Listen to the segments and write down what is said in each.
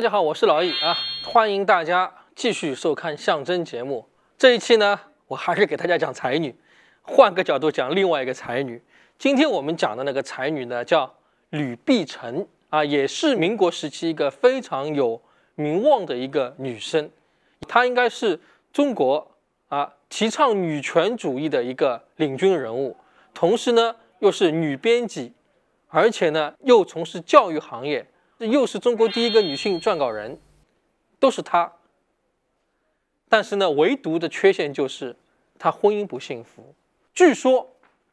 大家好，我是老易啊，欢迎大家继续收看《象征》节目。这一期呢，我还是给大家讲才女，换个角度讲另外一个才女。今天我们讲的那个才女呢，叫吕碧城啊，也是民国时期一个非常有名望的一个女生。她应该是中国啊提倡女权主义的一个领军人物，同时呢又是女编辑，而且呢又从事教育行业。又是中国第一个女性撰稿人，都是她。但是呢，唯独的缺陷就是她婚姻不幸福。据说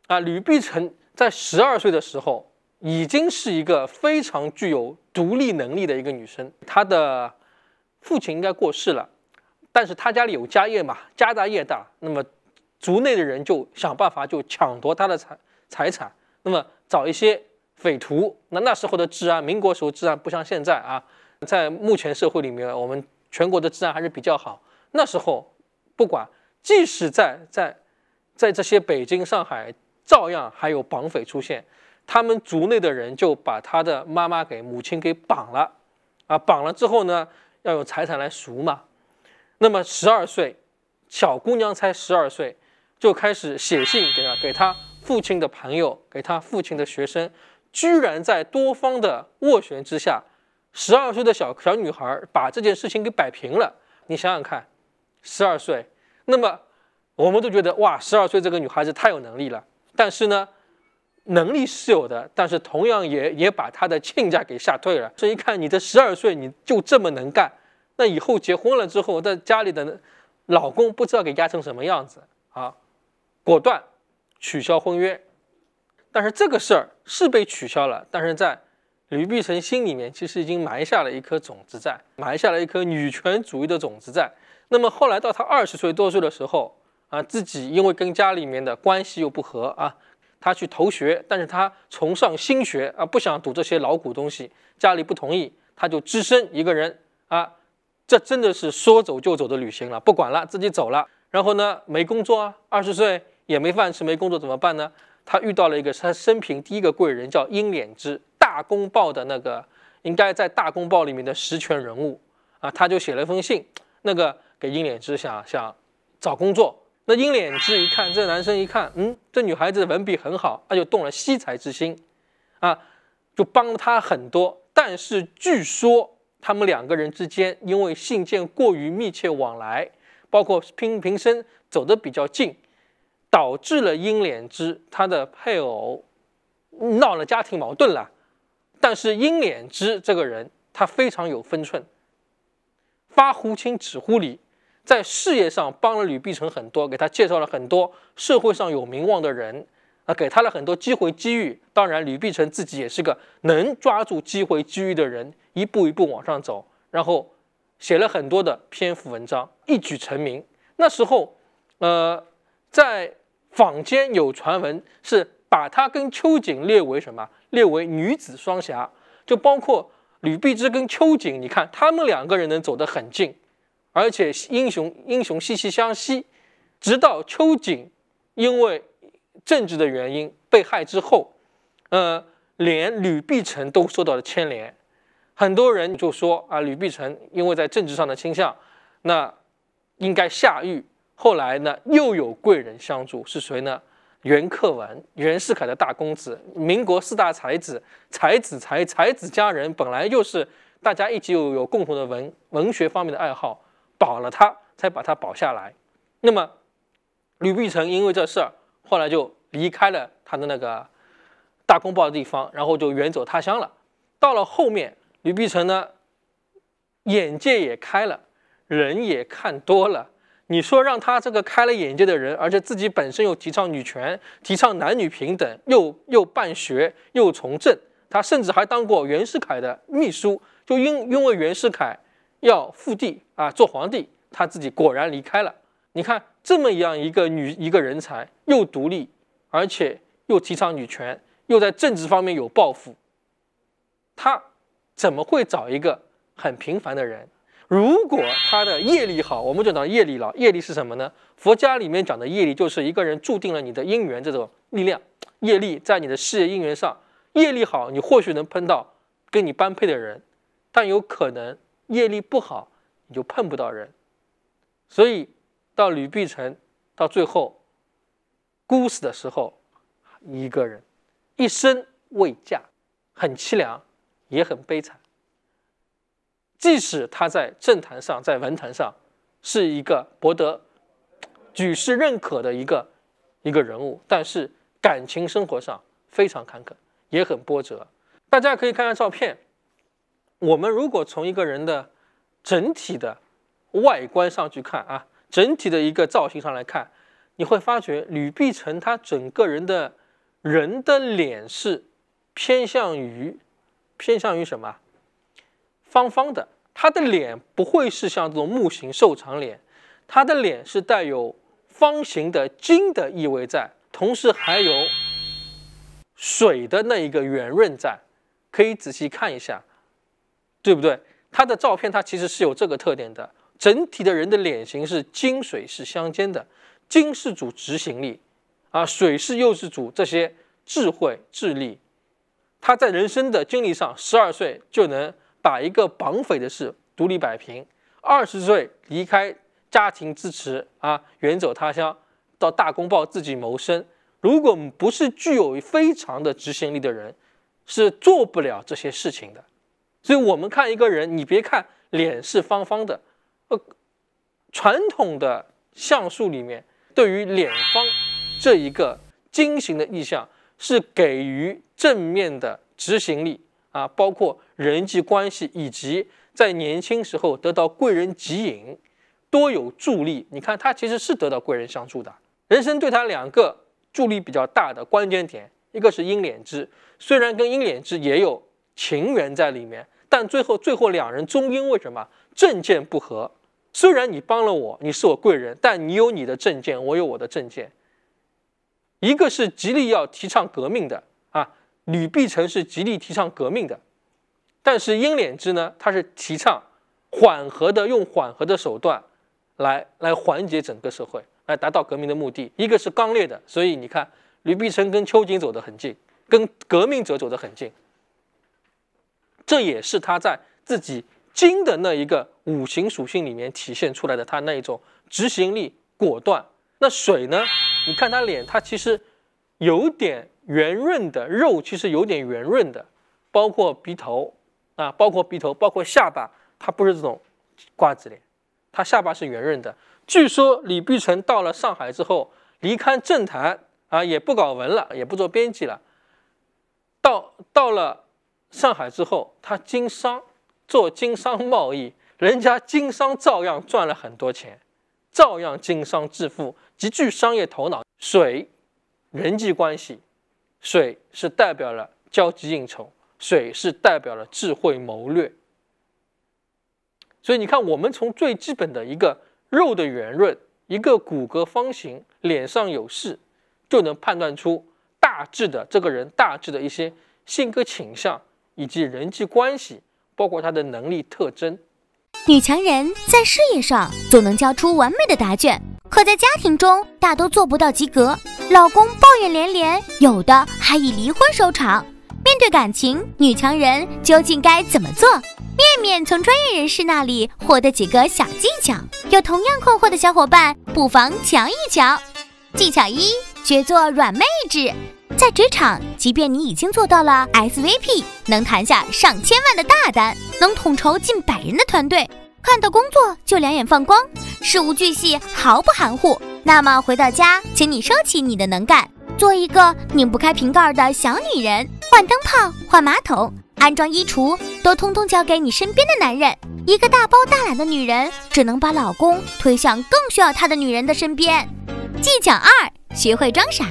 啊，吕碧城在十二岁的时候已经是一个非常具有独立能力的一个女生。她的父亲应该过世了，但是她家里有家业嘛，家大业大，那么族内的人就想办法就抢夺她的财财产，那么找一些。匪徒，那那时候的治安，民国时候治安不像现在啊。在目前社会里面，我们全国的治安还是比较好。那时候不管，即使在在在这些北京、上海，照样还有绑匪出现。他们族内的人就把他的妈妈给母亲给绑了，啊，绑了之后呢，要用财产来赎嘛。那么十二岁，小姑娘才十二岁，就开始写信给他，给他父亲的朋友，给他父亲的学生。居然在多方的斡旋之下，十二岁的小小女孩把这件事情给摆平了。你想想看，十二岁，那么我们都觉得哇，十二岁这个女孩子太有能力了。但是呢，能力是有的，但是同样也也把她的亲家给吓退了。这一看，你这十二岁你就这么能干，那以后结婚了之后，那家里的老公不知道给压成什么样子啊！果断取消婚约。但是这个事儿是被取消了，但是在吕碧城心里面其实已经埋下了一颗种子，在埋下了一颗女权主义的种子在。那么后来到他二十岁多岁的时候啊，自己因为跟家里面的关系又不和啊，他去投学，但是他崇尚新学啊，不想读这些老古东西，家里不同意，他就只身一个人啊，这真的是说走就走的旅行了，不管了，自己走了。然后呢，没工作啊，二十岁也没饭吃，没工作怎么办呢？他遇到了一个他生平第一个贵人，叫殷连之，《大公报》的那个，应该在《大公报》里面的实权人物啊，他就写了一封信，那个给殷连之，想想找工作。那殷连之一看这男生，一看，嗯，这女孩子文笔很好，他就动了惜才之心，啊，就帮了他很多。但是据说他们两个人之间，因为信件过于密切往来，包括平平生走的比较近。导致了英莲之他的配偶闹了家庭矛盾了，但是英莲之这个人他非常有分寸。发乎情止乎礼，在事业上帮了吕碧城很多，给他介绍了很多社会上有名望的人，啊，给他了很多机会机遇。当然，吕碧城自己也是个能抓住机会机遇的人，一步一步往上走，然后写了很多的篇幅文章，一举成名。那时候，呃。在坊间有传闻，是把他跟秋瑾列为什么？列为女子双侠，就包括吕碧芝跟秋瑾。你看，他们两个人能走得很近，而且英雄英雄息息相惜，直到秋瑾因为政治的原因被害之后，呃，连吕碧城都受到了牵连。很多人就说啊，吕碧城因为在政治上的倾向，那应该下狱。后来呢，又有贵人相助，是谁呢？袁克文，袁世凯的大公子，民国四大才子，才子才才子佳人，本来就是大家一起有有共同的文文学方面的爱好，保了他，才把他保下来。那么，吕碧城因为这事儿，后来就离开了他的那个大公报的地方，然后就远走他乡了。到了后面，吕碧城呢，眼界也开了，人也看多了。你说让他这个开了眼界的人，而且自己本身又提倡女权、提倡男女平等，又又办学，又从政，他甚至还当过袁世凯的秘书。就因因为袁世凯要复帝啊，做皇帝，他自己果然离开了。你看，这么样一个女一个人才，又独立，而且又提倡女权，又在政治方面有抱负，他怎么会找一个很平凡的人？如果他的业力好，我们就讲业力了。业力是什么呢？佛家里面讲的业力，就是一个人注定了你的姻缘这种力量。业力在你的事业姻缘上，业力好，你或许能碰到跟你般配的人；但有可能业力不好，你就碰不到人。所以，到吕碧城到最后孤死的时候，一个人一生未嫁，很凄凉，也很悲惨。即使他在政坛上、在文坛上，是一个博得举世认可的一个一个人物，但是感情生活上非常坎坷，也很波折。大家可以看看照片。我们如果从一个人的整体的外观上去看啊，整体的一个造型上来看，你会发觉吕碧城他整个人的人的脸是偏向于偏向于什么？方方的，他的脸不会是像这种木型瘦长脸，他的脸是带有方形的金的意味在，同时还有水的那一个圆润在，可以仔细看一下，对不对？他的照片，他其实是有这个特点的，整体的人的脸型是金水是相间的，金是主执行力，啊，水是又是主这些智慧、智力，他在人生的经历上，十二岁就能。把一个绑匪的事独立摆平，二十岁离开家庭支持啊，远走他乡，到大公报自己谋生。如果不是具有非常的执行力的人，是做不了这些事情的。所以，我们看一个人，你别看脸是方方的，呃，传统的相术里面，对于脸方这一个金型的意象，是给予正面的执行力啊，包括。人际关系以及在年轻时候得到贵人指引，多有助力。你看他其实是得到贵人相助的。人生对他两个助力比较大的关键点，一个是殷脸之，虽然跟殷脸之也有情缘在里面，但最后最后两人终因为什么政见不合。虽然你帮了我，你是我贵人，但你有你的政见，我有我的政见。一个是极力要提倡革命的啊，吕碧城是极力提倡革命的。但是鹰脸支呢，他是提倡缓和的，用缓和的手段来来缓解整个社会，来达到革命的目的。一个是刚烈的，所以你看，吕碧城跟秋瑾走得很近，跟革命者走得很近。这也是他在自己金的那一个五行属性里面体现出来的他那一种执行力果断。那水呢？你看他脸，他其实有点圆润的肉，其实有点圆润的，包括鼻头。啊，包括鼻头，包括下巴，他不是这种瓜子脸，他下巴是圆润的。据说李碧晨到了上海之后，离开政坛啊，也不搞文了，也不做编辑了，到到了上海之后，他经商做经商贸易，人家经商照样赚了很多钱，照样经商致富，极具商业头脑。水，人际关系，水是代表了交际应酬。水是代表了智慧谋略，所以你看，我们从最基本的一个肉的圆润、一个骨骼方形、脸上有痣，就能判断出大致的这个人大致的一些性格倾向以及人际关系，包括他的能力特征。女强人在事业上总能交出完美的答卷，可在家庭中大都做不到及格，老公抱怨连连，有的还以离婚收场。面对感情，女强人究竟该怎么做？面面从专业人士那里获得几个小技巧，有同样困惑的小伙伴不妨瞧一瞧。技巧一，学做软妹纸。在职场，即便你已经做到了 SVP，能谈下上千万的大单，能统筹近百人的团队，看到工作就两眼放光，事无巨细毫不含糊。那么回到家，请你收起你的能干，做一个拧不开瓶盖的小女人。换灯泡、换马桶、安装衣橱，都通通交给你身边的男人。一个大包大揽的女人，只能把老公推向更需要他的女人的身边。技巧二：学会装傻。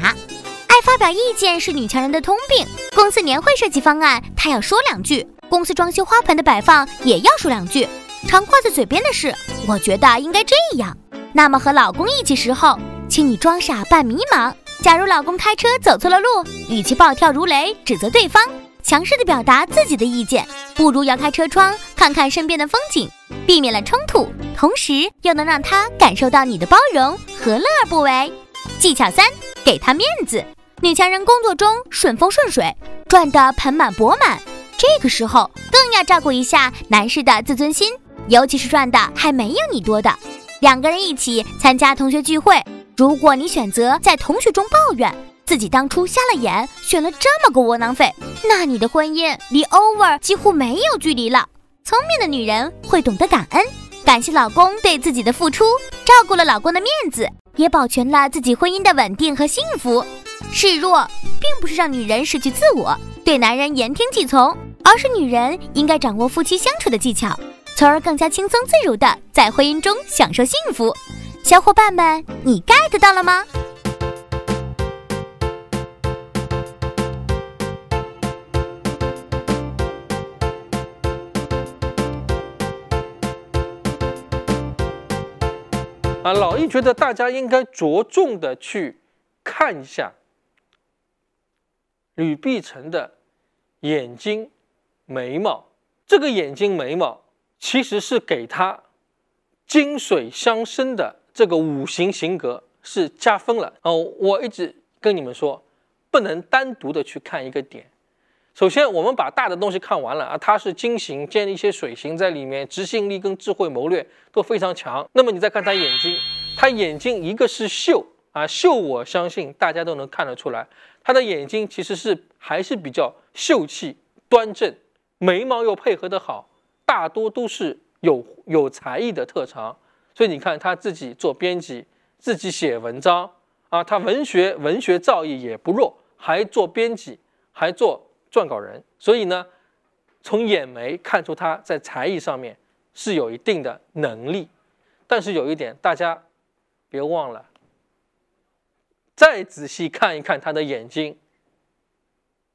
爱发表意见是女强人的通病。公司年会设计方案，她要说两句；公司装修花盆的摆放，也要说两句。常挂在嘴边的事，我觉得应该这样。那么和老公一起时候，请你装傻扮迷茫。假如老公开车走错了路，与其暴跳如雷指责对方，强势的表达自己的意见，不如摇开车窗看看身边的风景，避免了冲突，同时又能让他感受到你的包容，何乐而不为？技巧三，给他面子。女强人工作中顺风顺水，赚得盆满钵满，这个时候更要照顾一下男士的自尊心，尤其是赚的还没有你多的，两个人一起参加同学聚会。如果你选择在同学中抱怨自己当初瞎了眼选了这么个窝囊废，那你的婚姻离 over 几乎没有距离了。聪明的女人会懂得感恩，感谢老公对自己的付出，照顾了老公的面子，也保全了自己婚姻的稳定和幸福。示弱并不是让女人失去自我，对男人言听计从，而是女人应该掌握夫妻相处的技巧，从而更加轻松自如地在婚姻中享受幸福。小伙伴们，你 get 到了吗？啊，老易觉得大家应该着重的去看一下吕碧城的眼睛、眉毛。这个眼睛、眉毛其实是给他金水相生的。这个五行型格是加分了哦。我一直跟你们说，不能单独的去看一个点。首先，我们把大的东西看完了啊，它是金型兼一些水型在里面，执行力跟智慧谋略都非常强。那么你再看他眼睛，他眼睛一个是秀啊秀，我相信大家都能看得出来，他的眼睛其实是还是比较秀气端正，眉毛又配合的好，大多都是有有才艺的特长。所以你看，他自己做编辑，自己写文章啊，他文学文学造诣也不弱，还做编辑，还做撰稿人。所以呢，从眼眉看出他在才艺上面是有一定的能力。但是有一点，大家别忘了，再仔细看一看他的眼睛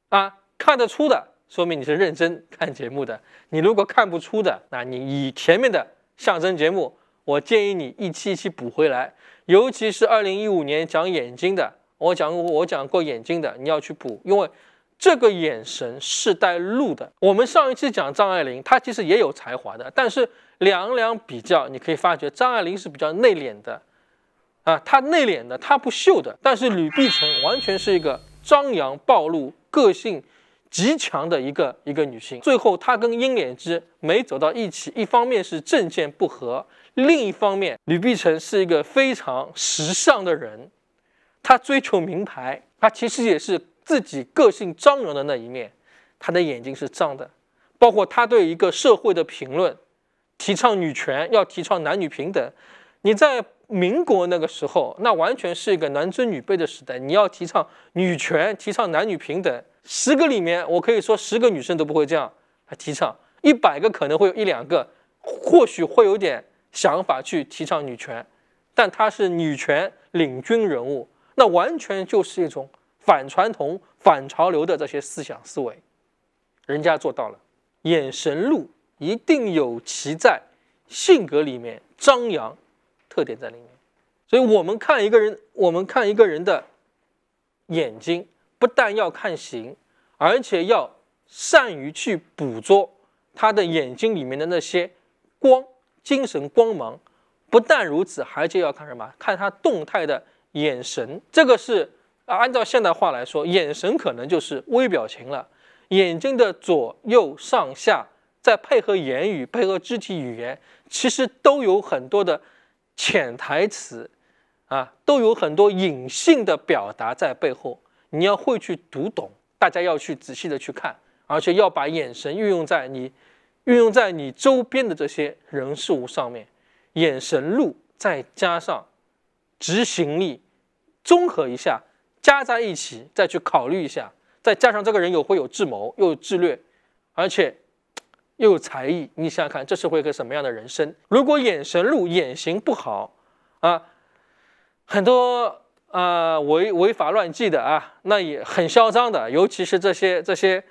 啊，看得出的，说明你是认真看节目的；你如果看不出的，那你以前面的相声节目。我建议你一期一期补回来，尤其是二零一五年讲眼睛的，我讲我讲过眼睛的，你要去补，因为这个眼神是带路的。我们上一期讲张爱玲，她其实也有才华的，但是两两比较，你可以发觉张爱玲是比较内敛的，啊，她内敛的，她不秀的，但是吕碧城完全是一个张扬暴露、个性极强的一个一个女性。最后她跟鹰艳之没走到一起，一方面是政见不合。另一方面，吕碧城是一个非常时尚的人，他追求名牌，他其实也是自己个性张扬的那一面。他的眼睛是脏的，包括他对一个社会的评论，提倡女权，要提倡男女平等。你在民国那个时候，那完全是一个男尊女卑的时代，你要提倡女权，提倡男女平等，十个里面，我可以说十个女生都不会这样还提倡，一百个可能会有一两个，或许会有点。想法去提倡女权，但她是女权领军人物，那完全就是一种反传统、反潮流的这些思想思维。人家做到了，眼神路一定有其在性格里面张扬特点在里面。所以我们看一个人，我们看一个人的眼睛，不但要看形，而且要善于去捕捉他的眼睛里面的那些光。精神光芒，不但如此，还就要看什么？看他动态的眼神，这个是啊，按照现代话来说，眼神可能就是微表情了。眼睛的左右上下，再配合言语，配合肢体语言，其实都有很多的潜台词，啊，都有很多隐性的表达在背后。你要会去读懂，大家要去仔细的去看，而且要把眼神运用在你。运用在你周边的这些人事物上面，眼神路再加上执行力，综合一下，加在一起再去考虑一下，再加上这个人有会有智谋，又有智略，而且又有才艺，你想想看，这是会个什么样的人生？如果眼神路眼型不好啊，很多啊违违法乱纪的啊，那也很嚣张的，尤其是这些这些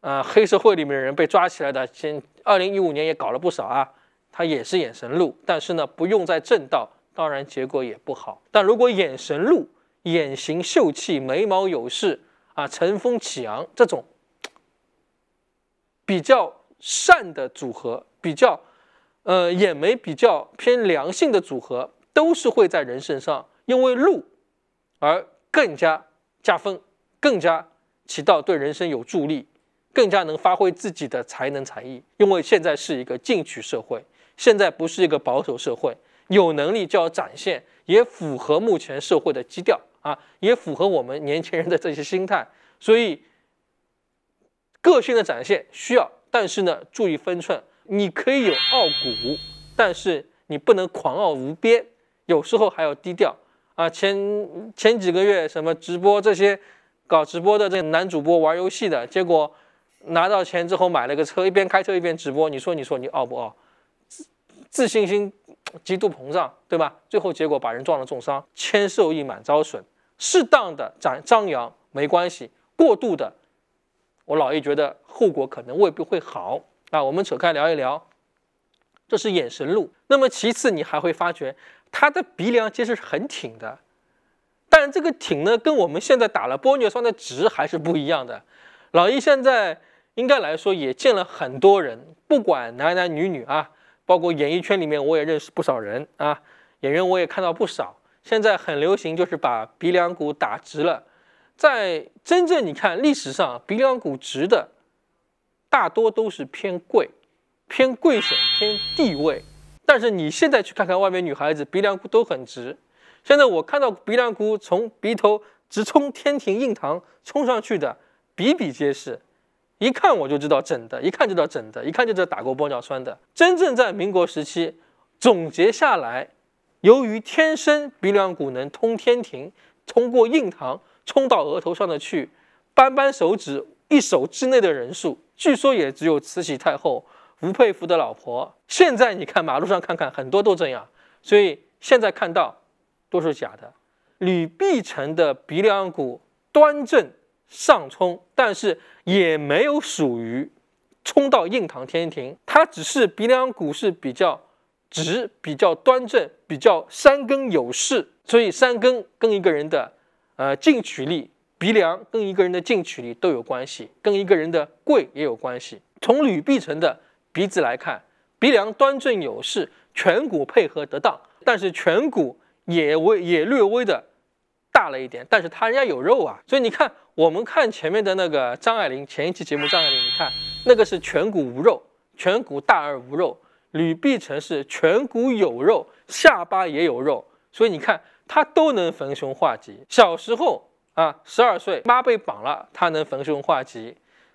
啊黑社会里面的人被抓起来的，先。二零一五年也搞了不少啊，他也是眼神路，但是呢不用在正道，当然结果也不好。但如果眼神路，眼型秀气、眉毛有势啊、乘风起昂这种比较善的组合，比较呃眼眉比较偏良性的组合，都是会在人身上因为路而更加加分，更加起到对人生有助力。更加能发挥自己的才能才艺，因为现在是一个进取社会，现在不是一个保守社会。有能力就要展现，也符合目前社会的基调啊，也符合我们年轻人的这些心态。所以，个性的展现需要，但是呢，注意分寸。你可以有傲骨，但是你不能狂傲无边。有时候还要低调啊。前前几个月，什么直播这些，搞直播的这男主播玩游戏的结果。拿到钱之后买了个车，一边开车一边直播，你说你说你傲不傲？自自信心极度膨胀，对吧？最后结果把人撞了重伤，千受益满遭损。适当的展张扬没关系，过度的，我老易觉得后果可能未必会好啊。我们扯开聊一聊，这是眼神路。那么其次你还会发觉他的鼻梁其实很挺的，但这个挺呢跟我们现在打了玻尿酸的直还是不一样的。老易现在。应该来说也见了很多人，不管男男女女啊，包括演艺圈里面我也认识不少人啊，演员我也看到不少。现在很流行就是把鼻梁骨打直了，在真正你看历史上鼻梁骨直的大多都是偏贵、偏贵显、偏地位。但是你现在去看看外面女孩子鼻梁骨都很直，现在我看到鼻梁骨从鼻头直冲天庭印堂冲上去的比比皆是。一看我就知道整的，一看就知道整的，一看就知道打过玻尿酸的。真正在民国时期总结下来，由于天生鼻梁骨能通天庭，通过印堂冲到额头上的去，扳扳手指，一手之内的人数，据说也只有慈禧太后、吴佩孚的老婆。现在你看马路上看看，很多都这样，所以现在看到都是假的。吕碧城的鼻梁骨端正。上冲，但是也没有属于冲到硬堂天庭，它只是鼻梁骨是比较直、比较端正、比较三根有势，所以三根跟一个人的呃进取力，鼻梁跟一个人的进取力都有关系，跟一个人的贵也有关系。从吕碧城的鼻子来看，鼻梁端正有势，颧骨配合得当，但是颧骨也微也略微的。大了一点，但是他人家有肉啊，所以你看，我们看前面的那个张爱玲，前一期节目张爱玲，你看那个是颧骨无肉，颧骨大而无肉，吕碧城是颧骨有肉，下巴也有肉，所以你看他都能逢凶化吉。小时候啊，十二岁妈被绑了，他能逢凶化吉；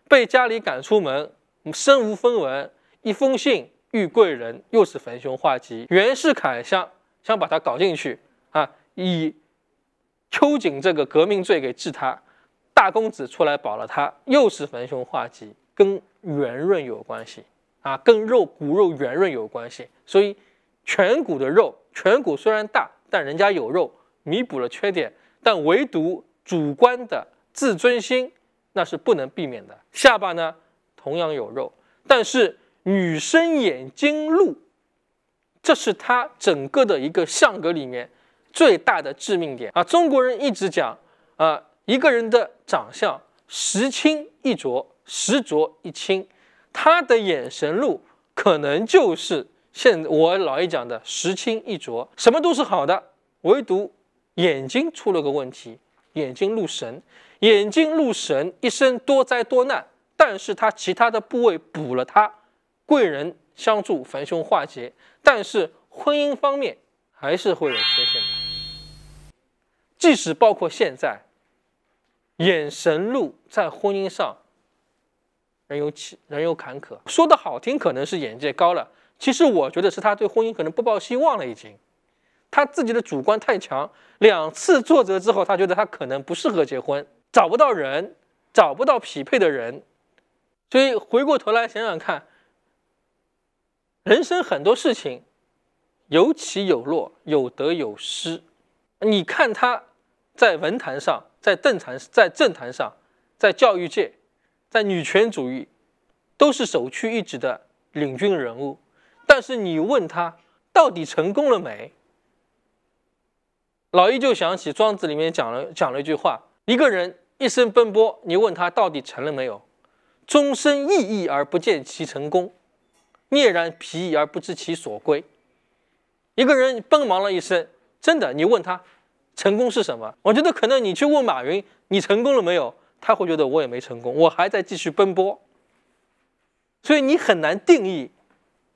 被家里赶出门，身无分文，一封信遇贵人，又是逢凶化吉。袁世凯想想把他搞进去啊，以。秋瑾这个革命罪给治他，大公子出来保了他，又是逢凶化吉，跟圆润有关系啊，跟肉骨肉圆润有关系。所以颧骨的肉，颧骨虽然大，但人家有肉弥补了缺点，但唯独主观的自尊心那是不能避免的。下巴呢同样有肉，但是女生眼睛露，这是他整个的一个相格里面。最大的致命点啊！中国人一直讲啊，一个人的长相十清一浊，十浊一清，他的眼神路可能就是现我老一讲的十清一浊，什么都是好的，唯独眼睛出了个问题，眼睛入神，眼睛入神，一生多灾多难。但是他其他的部位补了，他贵人相助，逢凶化吉。但是婚姻方面还是会有缺陷的。即使包括现在，眼神路在婚姻上仍有起，仍有坎坷。说的好听，可能是眼界高了；其实我觉得是他对婚姻可能不抱希望了。已经，他自己的主观太强。两次挫折之后，他觉得他可能不适合结婚，找不到人，找不到匹配的人。所以回过头来想想看，人生很多事情有起有落，有得有失。你看他。在文坛上，在政坛，在政坛上，在教育界，在女权主义，都是首屈一指的领军人物。但是你问他到底成功了没？老一就想起《庄子》里面讲了讲了一句话：一个人一生奔波，你问他到底成了没有？终身意义而不见其成功，涅然疲逸而不知其所归。一个人奔忙了一生，真的，你问他。成功是什么？我觉得可能你去问马云，你成功了没有？他会觉得我也没成功，我还在继续奔波。所以你很难定义，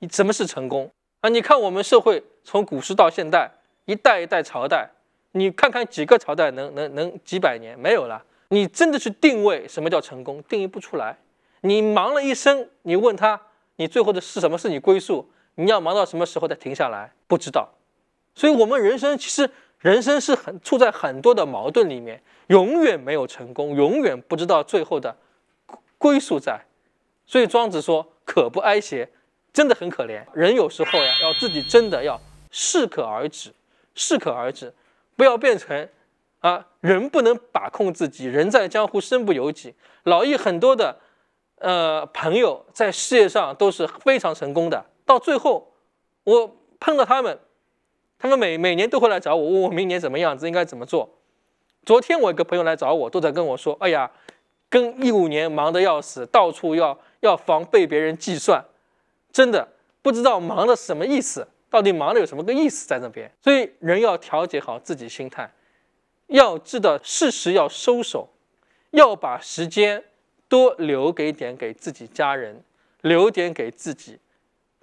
你什么是成功？啊，你看我们社会从古时到现代，一代一代朝代，你看看几个朝代能能能几百年？没有了。你真的去定位什么叫成功，定义不出来。你忙了一生，你问他，你最后的是什么？是你归宿？你要忙到什么时候才停下来？不知道。所以我们人生其实。人生是很处在很多的矛盾里面，永远没有成功，永远不知道最后的归宿在。所以庄子说：“可不哀邪？”真的很可怜。人有时候呀，要自己真的要适可而止，适可而止，不要变成啊，人不能把控自己，人在江湖身不由己。老易很多的呃朋友在事业上都是非常成功的，到最后我碰到他们。他们每每年都会来找我，问我明年怎么样子，应该怎么做。昨天我一个朋友来找我，都在跟我说：“哎呀，跟一五年忙得要死，到处要要防备别人计算，真的不知道忙的什么意思，到底忙的有什么个意思在那边。”所以人要调节好自己心态，要知道适时要收手，要把时间多留给点给自己家人，留点给自己，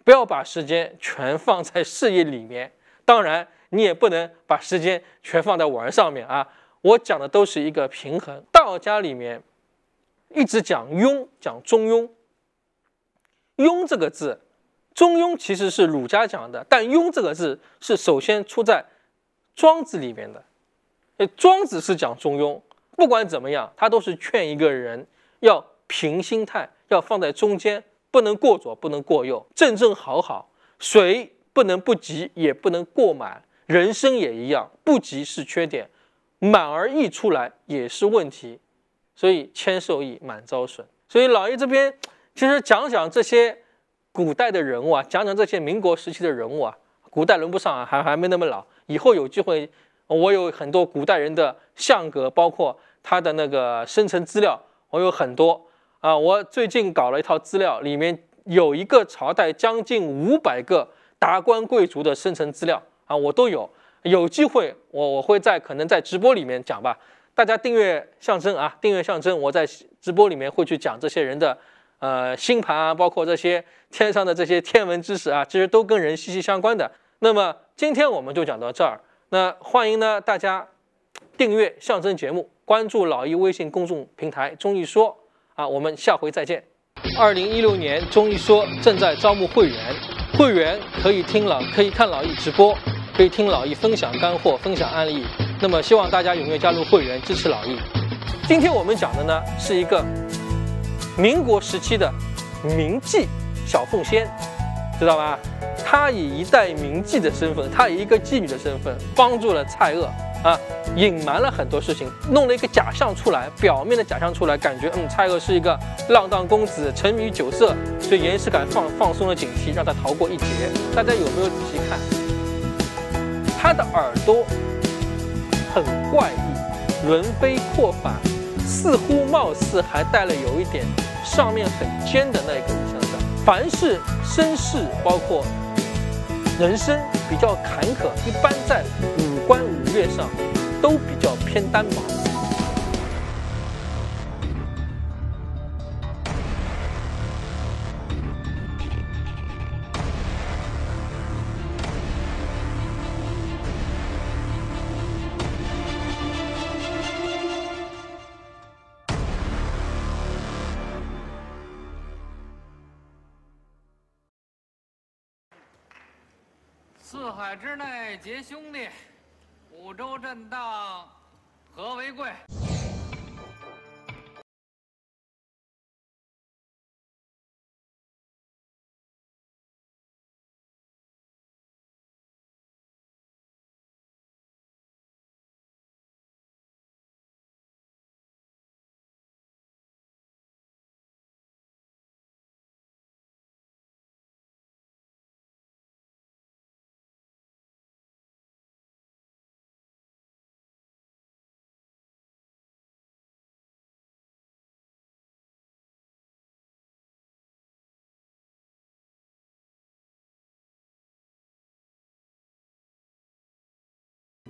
不要把时间全放在事业里面。当然，你也不能把时间全放在玩上面啊！我讲的都是一个平衡。道家里面一直讲庸，讲中庸。庸这个字，中庸其实是儒家讲的，但庸这个字是首先出在庄子里面的。庄子是讲中庸，不管怎么样，他都是劝一个人要平心态，要放在中间，不能过左，不能过右，正正好好，水。不能不急，也不能过满。人生也一样，不急是缺点，满而溢出来也是问题。所以，千受益，满遭损。所以，老叶这边其实讲讲这些古代的人物啊，讲讲这些民国时期的人物啊。古代轮不上，啊，还还没那么老。以后有机会，我有很多古代人的相格，包括他的那个生辰资料，我有很多啊。我最近搞了一套资料，里面有一个朝代将近五百个。达官贵族的生辰资料啊，我都有。有机会我我会在可能在直播里面讲吧。大家订阅相声啊，订阅相声，我在直播里面会去讲这些人的呃星盘啊，包括这些天上的这些天文知识啊，其实都跟人息息相关的。那么今天我们就讲到这儿。那欢迎呢大家订阅相声节目，关注老易微信公众平台“中医说”啊，我们下回再见。二零一六年中医说正在招募会员。会员可以听老可以看老易直播，可以听老易分享干货、分享案例。那么希望大家踊跃加入会员，支持老易。今天我们讲的呢是一个民国时期的名妓小凤仙，知道吧？她以一代名妓的身份，她以一个妓女的身份，帮助了蔡锷。啊，隐瞒了很多事情，弄了一个假象出来，表面的假象出来，感觉嗯，蔡锷是一个浪荡公子，沉迷酒色，所以袁世凯放放松了警惕，让他逃过一劫。大家有没有仔细看？他的耳朵很怪异，轮飞破反，似乎貌似还带了有一点上面很尖的那一个形象上。凡是身世包括人生比较坎坷，一般在五。关五岳上，都比较偏单薄。四海之内皆兄弟。广州震荡，和为贵。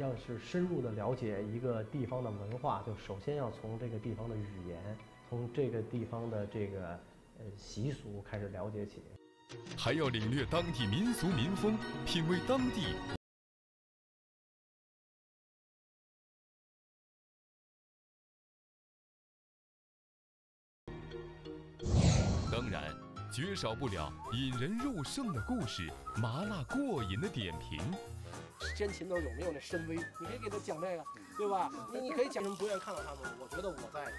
要是深入的了解一个地方的文化，就首先要从这个地方的语言，从这个地方的这个呃习俗开始了解起，还要领略当地民俗民风，品味当地。当然，绝少不了引人入胜的故事，麻辣过瘾的点评。先秦都有没有那深威？你可以给他讲这个，对吧？你你可以讲什么？不愿意看到他们我觉得我在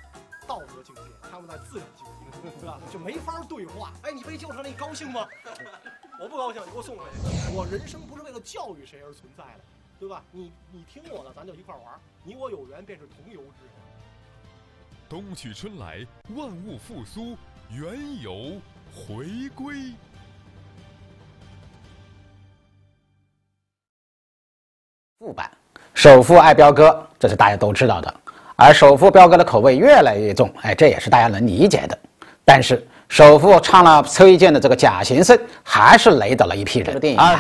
道德境界，他们在自然境界，对吧？就没法对话。哎，你被救上来，你高兴吗？我不高兴，你给我送回去。我人生不是为了教育谁而存在的，对吧？你你听我的，咱就一块玩你我有缘，便是同游之人。冬去春来，万物复苏，缘由回归。副版首富爱彪哥，这是大家都知道的。而首富彪哥的口味越来越重，哎，这也是大家能理解的。但是首富唱了崔健的这个《假行僧》，还是雷倒了一批人。二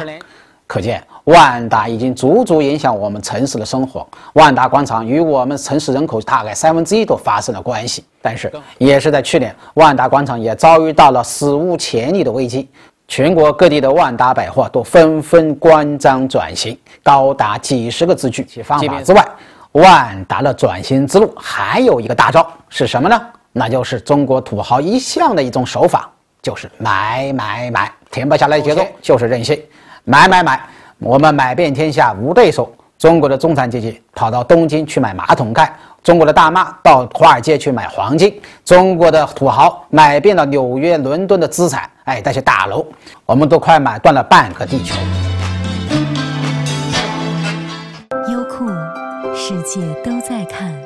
可见万达已经足足影响我们城市的生活。万达广场与我们城市人口大概三分之一都发生了关系。但是，也是在去年，万达广场也遭遇到了史无前例的危机。全国各地的万达百货都纷纷关张转型，高达几十个字句。方法之外，万达的转型之路还有一个大招是什么呢？那就是中国土豪一向的一种手法，就是买买买。停不下来节奏就是任性，买买买。我们买遍天下无对手。中国的中产阶级跑到东京去买马桶盖。中国的大妈到华尔街去买黄金，中国的土豪买遍了纽约、伦敦的资产，哎，那些大楼，我们都快买断了半个地球。优酷，世界都在看。